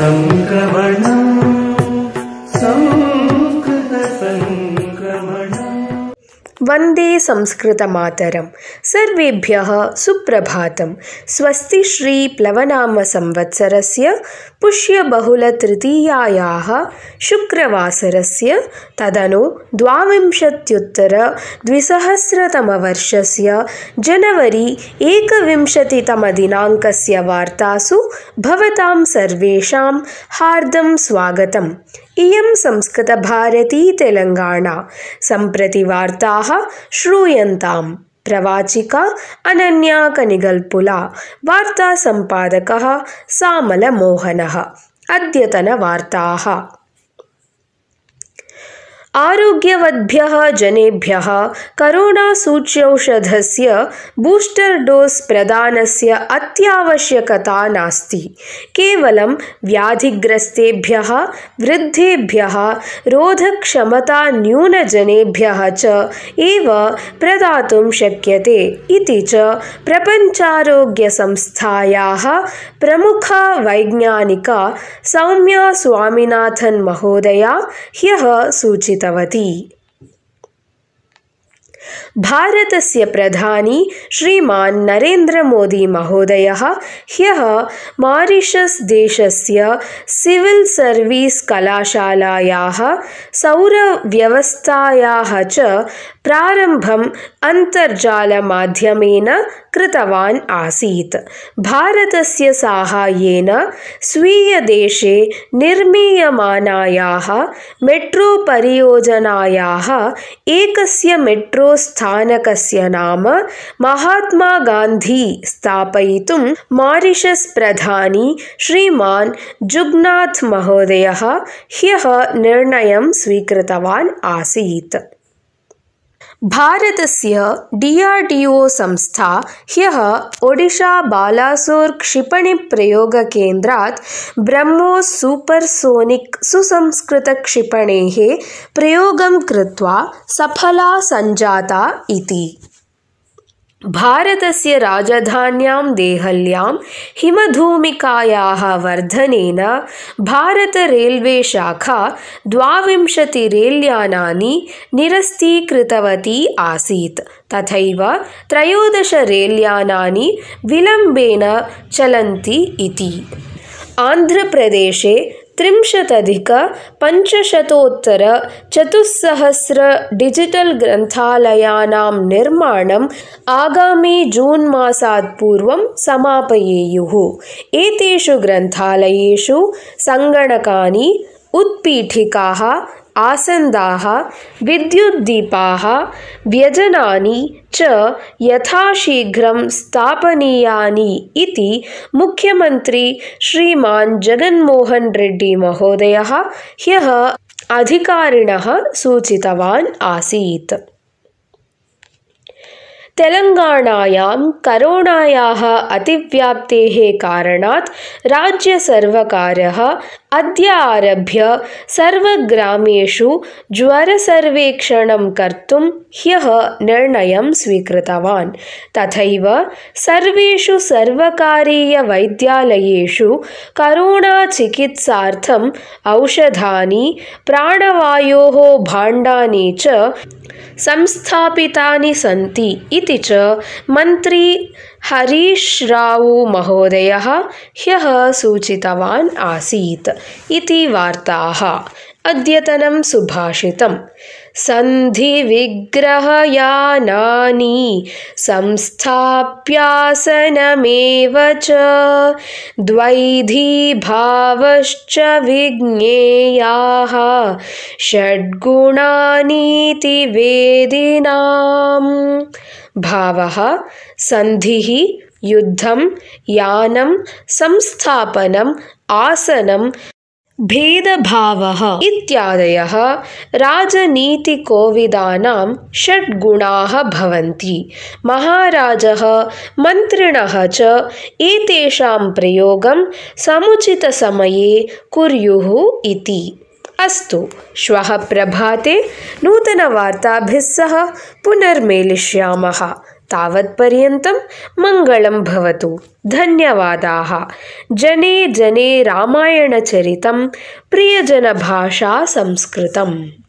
संक्रमणम् वन्दे संस्कृतमातरं सर्वेभ्यः सुप्रभातं स्वस्ति श्रीप्लवनामसंवत्सरस्य पुष्यबहुलतृतीयायाः शुक्रवासरस्य तदनु द्वाविंशत्युत्तरद्विसहस्रतमवर्षस्य जनवरी एकविंशतितमदिनाङ्कस्य वार्तासु भवतां सर्वेषां हार्दं स्वागतम् इयं संस्कृतभारती तेलङ्गाणा सम्प्रति वार्ताः श्रूयन्ताम् प्रवाचिका अनन्या कनिगल्पुला वार्तासम्पादकः सामलमोहनः अद्यतनवार्ताः आरोग्यवद्भ्यः जनेभ्यः करोना सूच्यौषधस्य बूस्टर् डोस् प्रदानस्य अत्यावश्यकता नास्ति केवलं व्याधिग्रस्तेभ्यः वृद्धेभ्यः न्यूनजनेभ्यः च एव प्रदातुं शक्यते इति च प्रपञ्चारोग्यसंस्थायाः प्रमुख वैज्ञानिका सौम्या स्वामिनाथन् महोदया ह्यः सूचिता भारतस्य प्रधानी श्रीमान् नरेन्द्रमोदीमहोदयः ह्यः मारिशस् देशस्य सिविल् सर्वीस् कलाशालायाः सौरव्यवस्थायाः च प्रारम्भम् अन्तर्जालमाध्यमेन कृतवान् आसीत् भारतस्य साहाय्येन स्वीयदेशे निर्मीयमानायाः मेट्रोपरियोजनायाः एकस्य मेट्रोस्थानकस्य नाम गान्धी स्थापयितुं मारिशस् प्रधानी श्रीमान् महोदयः ह्यः निर्णयं स्वीकृतवान् आसीत् Bharat D R D O संस्था ह्यः प्रयोग क्षिपणिप्रयोगकेन्द्रात् ब्रह्मो सूपर् सुसंस्कृत क्षिपणे प्रयोग कृत्वा सफला सञ्जाता इति भारतस्य राजधान्यां देहल्यां हिमधूमिकायाः वर्धनेन भारतरेल्वेशाखा द्वाविंशतिरेल्यानानि निरस्तीकृतवती आसीत् तथैव त्रयोदश विलम्बेन चलन्ति इति आन्ध्रप्रदेशे त्रिंशदधिकपञ्चशतोत्तरचतुस्सहस्र डिजिटल् ग्रन्थालयानां निर्माणम् आगामि जून् मासात् पूर्वं समापयेयुः एतेषु ग्रन्थालयेषु सङ्गणकानि उत्पीठिकाः आसन्दाः विद्युद्दीपाः व्यजनानि च यथाशीघ्रं स्थापनीयानि इति मुख्यमन्त्री श्रीमान् जगन्मोहन् रेड्डीमहोदयः ह्यः अधिकारिणः सूचितवान् आसीत् तेलङ्गाणायां अतिव्याप्ते कारण राज्य सर्वकार अद आरभ्य सर्वग्रामेषु ज्वरसर्वेक्षणं कर्तुं ह्यः निर्णयं स्वीकृतवान् तथैव सर्वेषु सर्वकारीयवैद्यालयेषु करोणाचिकित्सार्थम् औषधानि प्राणवायोः भाण्डानि च संस्थापितानि सन्ति इति च मन्त्री महोदयः ह्यः सूचितवान् आसीत् इति वार्ताः अद्यतनं सुभाषितम् सन्धिविग्रहयानानि संस्थाप्यासनमेव च द्वैधीभावश्च विज्ञेयाः षड्गुणानीति वेदिनाम् भाव सन्धिः युद्धं यानं संस्थापनम् आसनं भेदभावः इत्यादयः राजनीतिकोविदानां षड्गुणाः भवन्ति महाराजः मन्त्रिणः च एतेषां प्रयोगं कुर्युः इति अस्तु श्वः प्रभाते नूतनवार्ताभिः सह पुनर्मेलिष्यामः तावत्पर्यन्तं मङ्गलं भवतु धन्यवादाः जने जने रामायणचरितं प्रियजनभाषा संस्कृतम्